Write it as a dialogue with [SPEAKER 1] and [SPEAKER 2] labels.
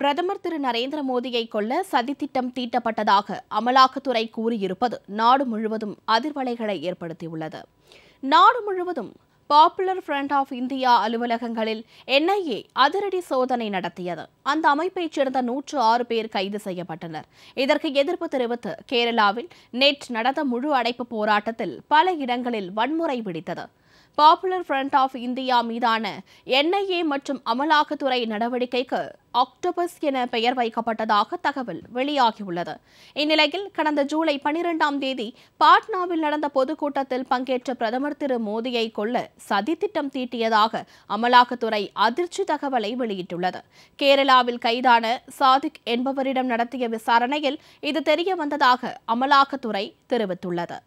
[SPEAKER 1] பிரதமர் திரு நரேந்திர மோடியை கொல்ல சதித்திட்டம் தீட்டப்பட்டதாக அமலாக்கத்துறை கூறியிருப்பது நாடு முழுவதும் அதிர்வலைகளை ஏற்படுத்தியுள்ளது நாடு முழுவதும் பாப்புலர் ஃப்ரண்ட் ஆஃப் இந்தியா அலுவலகங்களில் என்ஐஏ அதிரடி சோதனை நடத்தியது அந்த அமைப்பைச் சேர்ந்த நூற்று ஆறு பேர் கைது செய்யப்பட்டனர் இதற்கு எதிர்ப்பு தெரிவித்து கேரளாவில் நேற்று நடந்த முழு அடைப்பு போராட்டத்தில் பல இடங்களில் வன்முறை பிடித்தது பாப்புலர் ஃப்ரண்ட் ஆஃப் இந்தியா மீதான என்ஐஏ மற்றும் அமலாக்கத்துறை நடவடிக்கைக்கு ஆக்டோபஸ் என பெயர் வைக்கப்பட்டதாக தகவல் வெளியாகியுள்ளது இந்நிலையில் கடந்த ஜூலை பனிரெண்டாம் தேதி பாட்னாவில் நடந்த பொதுக்கூட்டத்தில் பங்கேற்ற பிரதமர் திரு மோடியை கொள்ள சதித்திட்டம் தீட்டியதாக அமலாக்கத்துறை அதிர்ச்சி தகவலை வெளியிட்டுள்ளது கேரளாவில் கைதான சாதிக் என்பவரிடம் நடத்திய விசாரணையில் இது தெரிய வந்ததாக அமலாக்கத்துறை தெரிவித்துள்ளது